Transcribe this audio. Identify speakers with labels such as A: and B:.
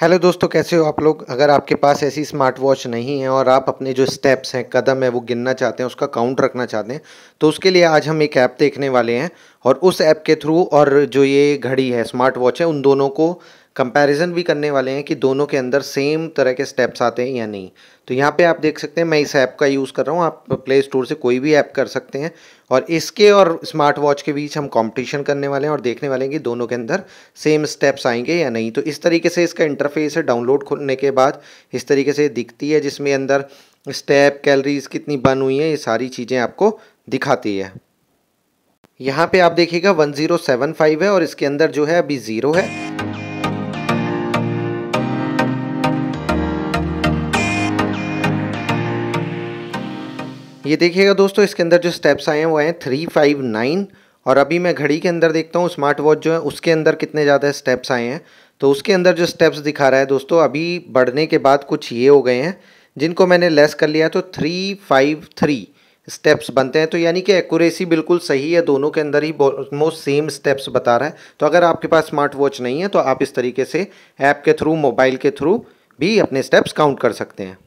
A: hello दोस्तों कैसे हो आप लोग अगर आपके पास ऐसी स्मार्ट वॉच नहीं है और आप अपने जो स्टेप्स हैं कदम है वो गिनना चाहते हैं उसका काउंट रखना चाहते हैं तो उसके लिए आज हम एक ऐप देखने वाले हैं और उस ऐप के थ्रू और जो ये घड़ी है स्मार्ट वॉच है उन दोनों को कंपैरिजन भी करने वाले हैं कि दोनों के अंदर सेम तरह के स्टेप्स आते हैं या नहीं तो यहाँ पे आप देख सकते हैं मैं इस ऐप का यूज़ कर रहा हूँ आप प्ले स्टोर से कोई भी ऐप कर सकते हैं और इसके और स्मार्ट वॉच के बीच हम कंपटीशन करने वाले हैं और देखने वाले हैं कि दोनों के अंदर सेम स्टेप्स आएंगे या नहीं तो इस तरीके से इसका इंटरफेस है डाउनलोड खोलने के बाद इस तरीके से दिखती है जिसमें अंदर स्टेप कैलरीज कितनी बन हुई हैं ये सारी चीज़ें आपको दिखाती है यहाँ पर आप देखिएगा वन है और इसके अंदर जो है अभी ज़ीरो है ये देखिएगा दोस्तों इसके अंदर जो स्टेप्स आए हैं वो हैं थ्री फाइव नाइन और अभी मैं घड़ी के अंदर देखता हूँ स्मार्ट वॉच जो है उसके अंदर कितने ज़्यादा स्टेप्स आए हैं तो उसके अंदर जो स्टेप्स दिखा रहा है दोस्तों अभी बढ़ने के बाद कुछ ये हो गए हैं जिनको मैंने लेस कर लिया तो थ्री फाइव थ्री स्टेप्स बनते हैं तो यानी कि एक्यूरेसी बिल्कुल सही है दोनों के अंदर ही मोस्ट सेम स्टेप्स बता रहा है तो अगर आपके पास स्मार्ट वॉच नहीं है तो आप इस तरीके से ऐप के थ्रू मोबाइल के थ्रू भी अपने स्टेप्स काउंट कर सकते हैं